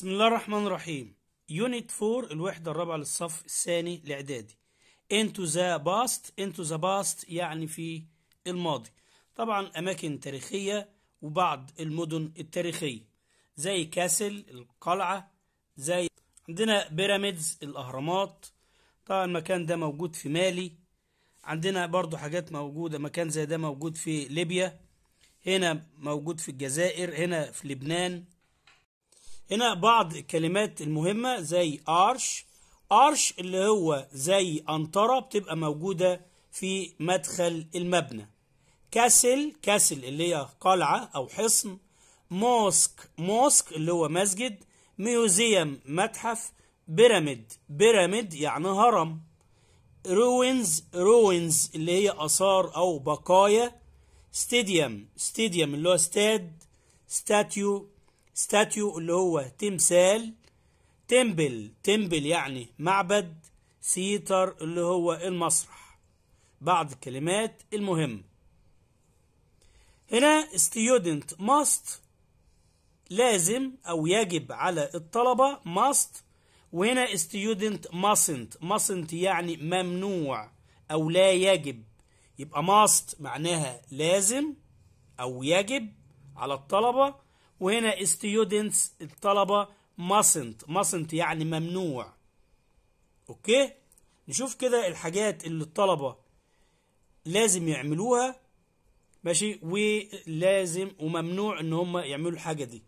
بسم الله الرحمن الرحيم يونت 4 الوحدة الرابعة للصف الثاني الإعدادي into the past into the past يعني في الماضي طبعا أماكن تاريخية وبعض المدن التاريخية زي كاسل القلعة زي عندنا بيراميدز الأهرامات طبعا المكان ده موجود في مالي عندنا برضو حاجات موجودة مكان زي ده موجود في ليبيا هنا موجود في الجزائر هنا في لبنان هنا بعض الكلمات المهمة زي أرش أرش اللي هو زي أنطرة بتبقى موجودة في مدخل المبنى كاسل كاسل اللي هي قلعة أو حصن موسك موسك اللي هو مسجد ميوزيوم متحف بيراميد بيراميد يعني هرم روينز روينز اللي هي آثار أو بقايا ستاديوم ستاديوم اللي هو ستاد ستاتيو ستاتيو اللي هو تمثال تمبل تمبل يعني معبد سيتر اللي هو المسرح بعض الكلمات المهمة هنا student must لازم أو يجب على الطلبة must وهنا student mustn't mustn't يعني ممنوع أو لا يجب يبقى must معناها لازم أو يجب على الطلبة وهنا students الطلبة mustn't mustn't يعني ممنوع اوكي نشوف كده الحاجات اللي الطلبة لازم يعملوها ماشي ولازم وممنوع ان هم يعملوا الحاجة دي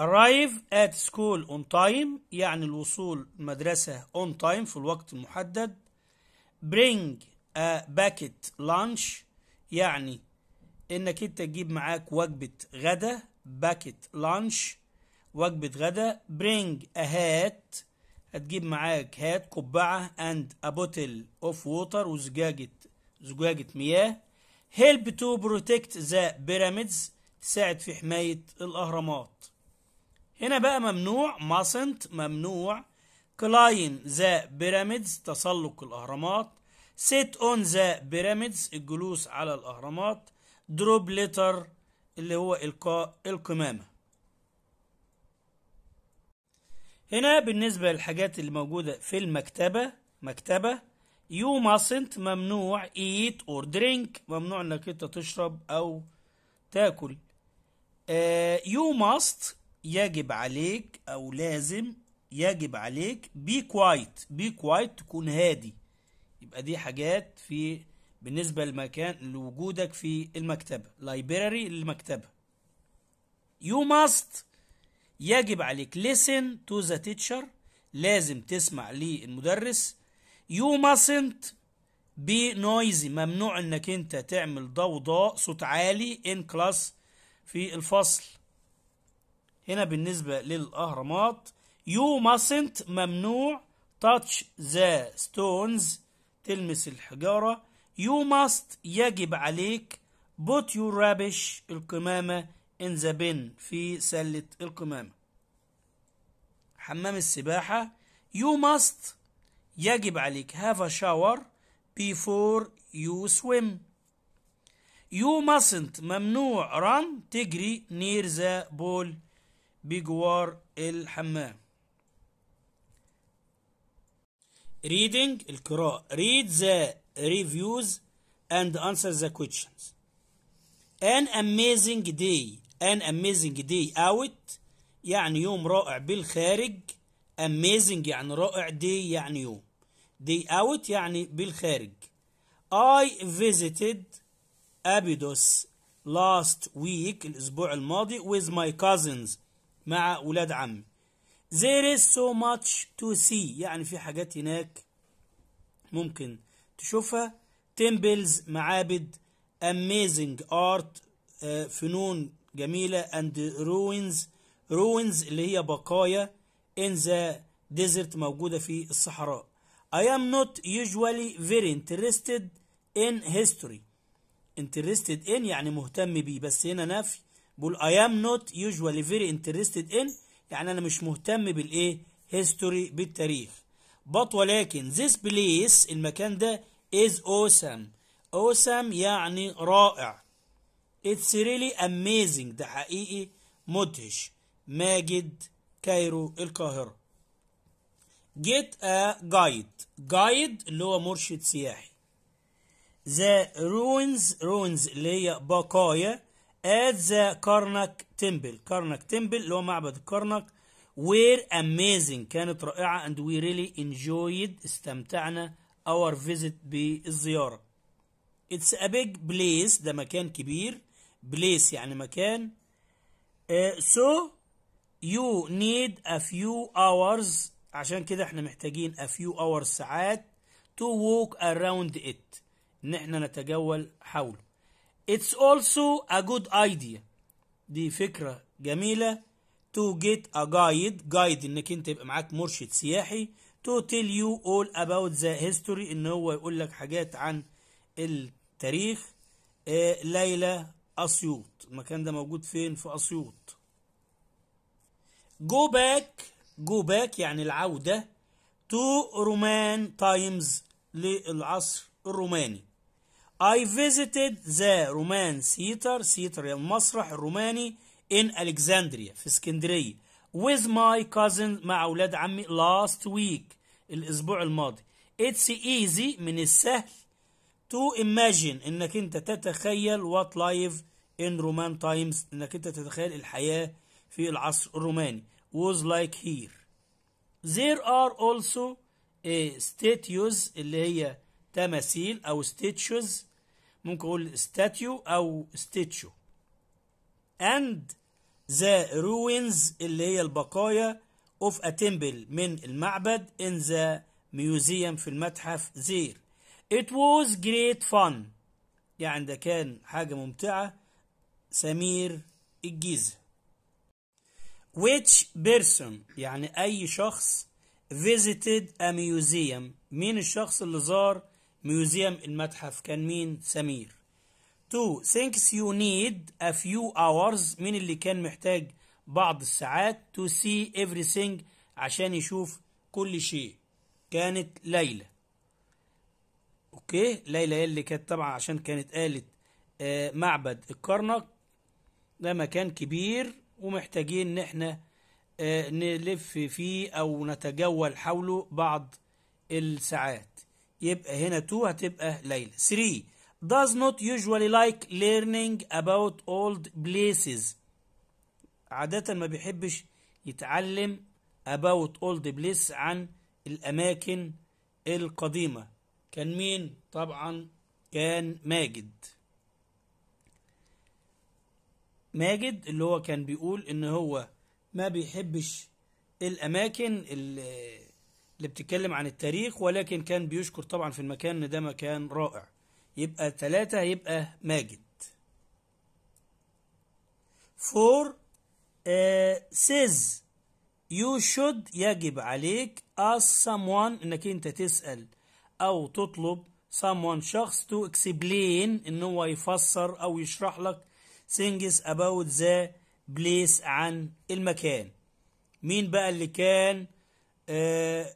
arrive at school on time يعني الوصول مدرسة on time في الوقت المحدد bring a bucket lunch يعني انك انت تجيب معاك وجبه غدا باكيت لانش وجبه غدا برينج ا هات هتجيب معاك هات قبعه اند ا بوتل اوف ووتر وزجاجه زجاجه مياه هيلب تو بروتكت ذا بيراميدز تساعد في حمايه الاهرامات هنا بقى ممنوع ماسنت ممنوع كلاين ذا بيراميدز تسلق الاهرامات سيت اون ذا بيراميدز الجلوس على الاهرامات دروب ليتر اللي هو إلقاء القمامة هنا بالنسبة للحاجات اللي موجودة في المكتبة مكتبة يو mustn't ممنوع eat or drink ممنوع انك انت تشرب او تاكل يو آه، uh, must يجب عليك او لازم يجب عليك be quiet be quiet تكون هادي يبقى دي حاجات في بالنسبة لمكان لوجودك في المكتبة library للمكتبة you must يجب عليك listen to the teacher لازم تسمع للمدرس you mustn't be noisy ممنوع انك انت تعمل ضوضاء صوت عالي in class في الفصل هنا بالنسبة للأهرامات you mustn't ممنوع touch the stones تلمس الحجارة You must يجب عليك put your rubbish القمامة in the bin في سلة القمامة حمام السباحة You must يجب عليك have a shower before you swim You mustn't ممنوع run تجري near the pool بجوار الحمام reading القراءة read the reviews and answer the questions an amazing day an amazing day out يعني يوم رائع بالخارج amazing يعني رائع day يعني يوم day out يعني بالخارج I visited Abydos last week الأسبوع الماضي with my cousins مع أولاد عمي There is so much to see يعني في حاجات هناك ممكن تشوفها تمبلز معابد اميزنج ارت آه، فنون جميله اند روينز روينز اللي هي بقايا ان ذا ديزرت موجوده في الصحراء اي ام نوت يوجوالي فيري انترستد ان هيستوري انترستد ان يعني مهتم بيه بس هنا نفي بقول اي ام نوت يوجوالي فيري انترستد ان يعني انا مش مهتم بالايه هيستوري بالتاريخ but ولكن this place المكان ده is awesome awesome يعني رائع it's really amazing ده حقيقي مدهش ماجد كايرو القاهرة get a guide guide اللي هو مرشد سياحي the ruins ruins اللي هي بقايا at the Karnak temple Karnak temple اللي هو معبد الكرنك were amazing كانت رائعة and we really enjoyed استمتعنا our visit بالزيارة it's a big place ده مكان كبير place يعني مكان uh, so you need a few hours عشان كده احنا محتاجين a few hours ساعات to walk around it ان احنا نتجول حوله it's also a good idea دي فكرة جميلة to get a guide guide انك انت يبقى معاك مرشد سياحي to tell you all about the history ان هو يقول لك حاجات عن التاريخ آه ليلى اسيوط المكان ده موجود فين في اسيوط go back go back يعني العودة to roman times للعصر الروماني I visited the Roman theater theater المسرح الروماني in Alexandria في اسكندرية with my cousin مع أولاد عمي last week الأسبوع الماضي it's easy من السهل to imagine إنك أنت تتخيل what life in Roman times إنك أنت تتخيل الحياة في العصر الروماني was like here there are also statues اللي هي تماثيل أو statues ممكن أقول statue أو statue and the ruins اللي هي البقايا of a temple من المعبد in the museum في المتحف زير It was great fun يعني ده كان حاجة ممتعة سمير الجيزة which person يعني أي شخص visited a museum مين الشخص اللي زار ميوزيوم المتحف كان مين سمير تو thinks you need a few hours مين اللي كان محتاج بعض الساعات to see everything عشان يشوف كل شيء كانت ليلى اوكي ليلى هي اللي كانت طبعا عشان كانت قالت آه معبد الكرنك ده مكان كبير ومحتاجين ان احنا آه نلف فيه او نتجول حوله بعض الساعات يبقى هنا تو هتبقى ليلى 3 does not usually like learning about old places عادة ما بيحبش يتعلم about old places عن الأماكن القديمة كان مين طبعا كان ماجد ماجد اللي هو كان بيقول ان هو ما بيحبش الأماكن اللي بتتكلم عن التاريخ ولكن كان بيشكر طبعا في المكان ان ده مكان رائع يبقى تلاتة هيبقى ماجد فور سيز يو شود يجب عليك ask someone انك انت تسأل او تطلب someone شخص to explain ان هو يفسر او يشرح لك things about the place عن المكان مين بقى اللي كان آه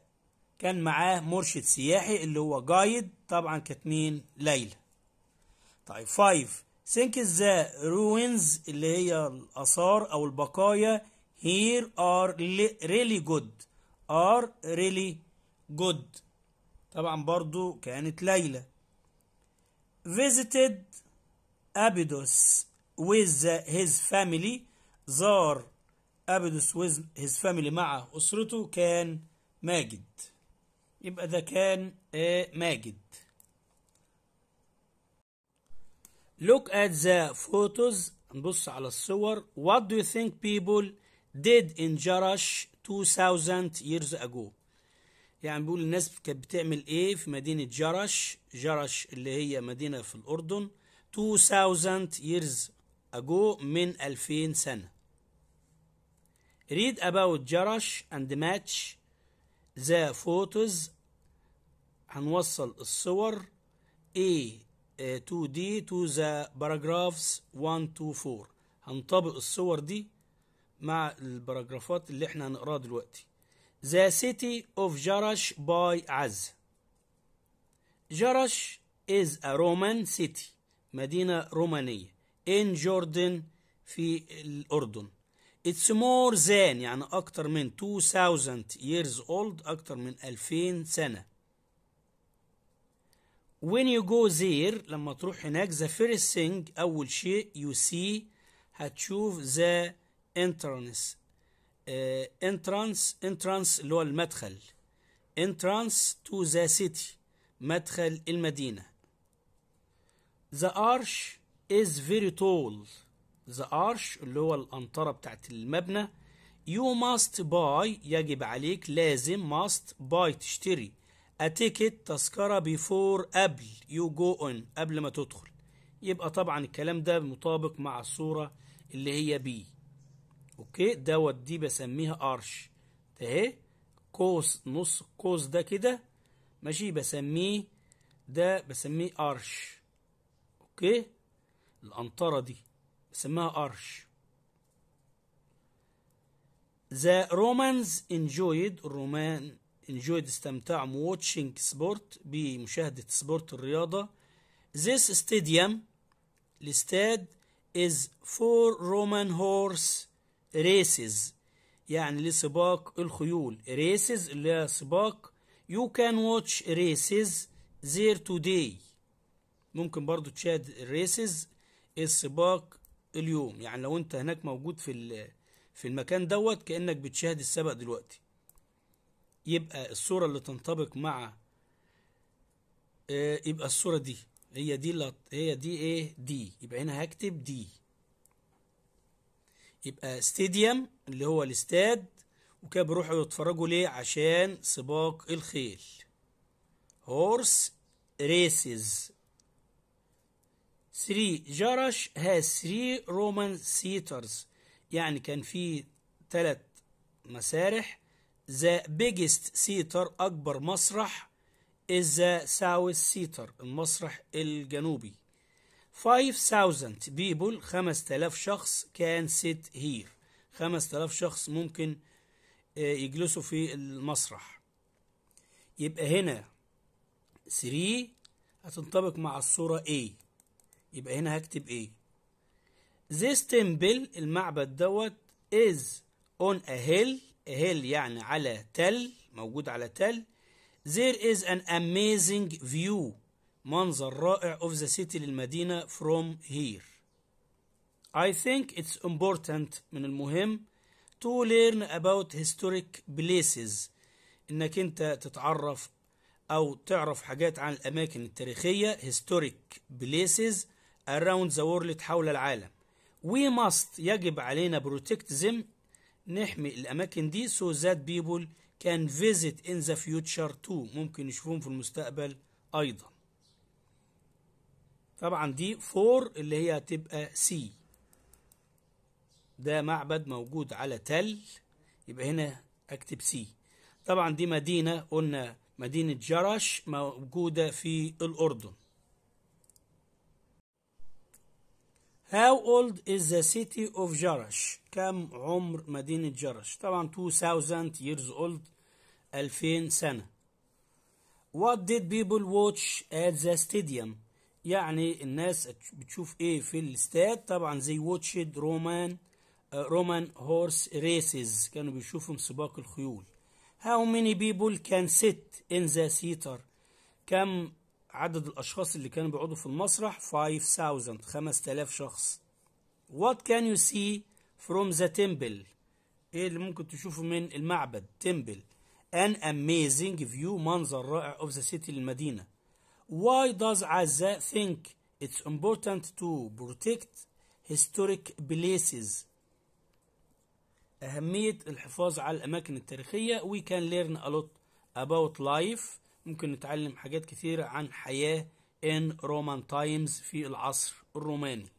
كان معاه مرشد سياحي اللي هو جايد طبعا كانت مين ليلى طيب 5 think the ruins اللي هي الآثار أو البقايا here are really good are really good طبعا برضو كانت ليلى visited Abydos with his family زار Abydos with his family مع أسرته كان ماجد يبقى ده كان ماجد Look at the photos. نبص على الصور. What do you think people did in Jarash 2000 years ago? يعني بيقول الناس كانت بتعمل ايه في مدينة جرش جرش اللي هي مدينة في الأردن 2000 years ago من 2000 سنة read about جرش and match the photos هنوصل الصور A 2D to the paragraphs 1 to 4 هنطبق الصور دي مع البراجرافات اللي احنا هنقراها دلوقتي The city of Jarash by Az Jarash is a Roman city مدينة رومانية in Jordan في الأردن It's more than يعني أكتر من 2000 years old أكتر من 2000 سنة when you go there لما تروح هناك the first thing أول شيء you see هتشوف the entrance uh, entrance entrance اللي هو المدخل entrance to the city مدخل المدينة the arch is very tall the arch اللي هو الأنطرة بتاعت المبنى you must buy يجب عليك لازم must buy تشتري اتيكت تذكرة بيفور قبل يو جو اون قبل ما تدخل يبقى طبعا الكلام ده مطابق مع الصورة اللي هي بي اوكي دوت دي بسميها ارش اهي قوس نص القوس ده كده ماشي بسميه ده بسميه ارش اوكي القنطرة دي بسميها ارش The Romans enjoyed الرومان enjoyed استمتع watching sport بمشاهدة سبورت الرياضة this stadium الاستاد is for Roman horse races يعني لسباق الخيول races اللي هي سباق you can watch races there today ممكن برضو تشاهد races السباق اليوم يعني لو انت هناك موجود في في المكان دوت كأنك بتشاهد السبق دلوقتي يبقى الصورة اللي تنطبق مع آه، يبقى الصورة دي هي دي لط... هي دي ايه دي يبقى هنا هكتب دي يبقى ستاديوم اللي هو الاستاد وكده بيروحوا يتفرجوا ليه عشان سباق الخيل هورس ريسز 3 جرش هاز 3 رومان سيترز يعني كان في ثلاث مسارح The biggest theater أكبر مسرح is the south theater المسرح الجنوبي 5000 people 5000 شخص can sit here 5000 شخص ممكن آه، يجلسوا في المسرح يبقى هنا 3 هتنطبق مع الصورة A يبقى هنا هكتب A This temple المعبد دوت is on a hill هيل يعني على تل موجود على تل there is an amazing view منظر رائع of the city للمدينة from here I think it's important من المهم to learn about historic places انك انت تتعرف او تعرف حاجات عن الاماكن التاريخية historic places around the world حول العالم we must يجب علينا protect them نحمي الأماكن دي so that people can visit in the future too ممكن يشوفوهم في المستقبل أيضا طبعا دي فور اللي هي هتبقى سي ده معبد موجود على تل يبقى هنا اكتب سي طبعا دي مدينة قلنا مدينة جرش موجودة في الأردن How old is the city of Jarash? كم عمر مدينة جرش؟ طبعا 2000 years old 2000 سنة. What did people watch at the stadium? يعني الناس بتشوف ايه في الاستاد طبعا they watched Roman uh, Roman horse races كانوا بيشوفوا سباق الخيول. How many people can sit in the theater? كم عدد الأشخاص اللي كانوا بيقعدوا في المسرح 5000 5000 شخص What can you see from the temple إيه اللي ممكن تشوفه من المعبد temple An amazing view منظر رائع of the city المدينة Why does Azza think it's important to protect historic places أهمية الحفاظ على الأماكن التاريخية We can learn a lot about life ممكن نتعلم حاجات كثيرة عن حياة ان رومان تايمز في العصر الروماني